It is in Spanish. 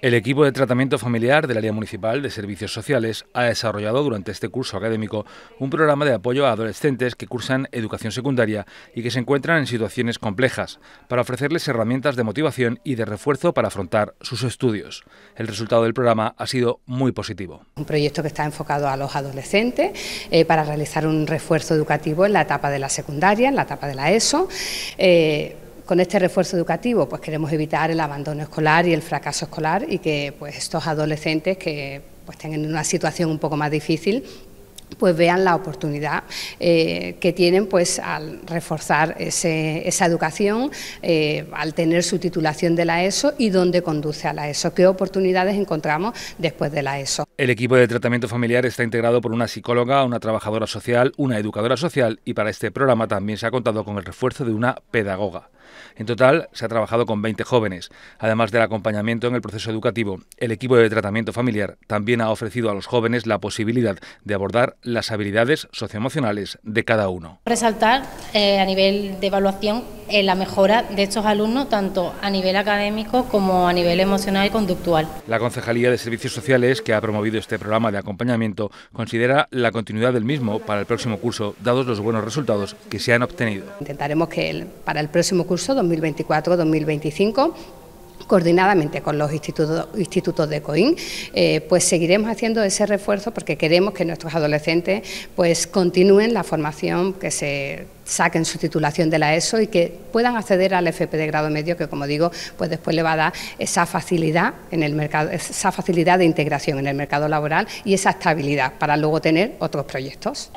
El equipo de tratamiento familiar del área municipal de servicios sociales ha desarrollado durante este curso académico un programa de apoyo a adolescentes que cursan educación secundaria y que se encuentran en situaciones complejas, para ofrecerles herramientas de motivación y de refuerzo para afrontar sus estudios. El resultado del programa ha sido muy positivo. Un proyecto que está enfocado a los adolescentes eh, para realizar un refuerzo educativo en la etapa de la secundaria, en la etapa de la ESO. Eh, con este refuerzo educativo pues queremos evitar el abandono escolar y el fracaso escolar y que pues estos adolescentes que pues estén en una situación un poco más difícil pues vean la oportunidad eh, que tienen pues al reforzar esa educación, eh, al tener su titulación de la ESO y dónde conduce a la ESO, qué oportunidades encontramos después de la ESO. El equipo de tratamiento familiar está integrado por una psicóloga, una trabajadora social, una educadora social y para este programa también se ha contado con el refuerzo de una pedagoga. En total, se ha trabajado con 20 jóvenes. Además del acompañamiento en el proceso educativo, el equipo de tratamiento familiar también ha ofrecido a los jóvenes la posibilidad de abordar las habilidades socioemocionales de cada uno. Resaltar eh, a nivel de evaluación eh, la mejora de estos alumnos, tanto a nivel académico como a nivel emocional y conductual. La Concejalía de Servicios Sociales, que ha promovido este programa de acompañamiento, considera la continuidad del mismo para el próximo curso, dados los buenos resultados que se han obtenido. Intentaremos que para el próximo curso 2024-2025 coordinadamente con los institutos, de COIN, eh, pues seguiremos haciendo ese refuerzo porque queremos que nuestros adolescentes pues continúen la formación que se saquen su titulación de la ESO y que puedan acceder al FP de grado medio que como digo pues después le va a dar esa facilidad en el mercado esa facilidad de integración en el mercado laboral y esa estabilidad para luego tener otros proyectos.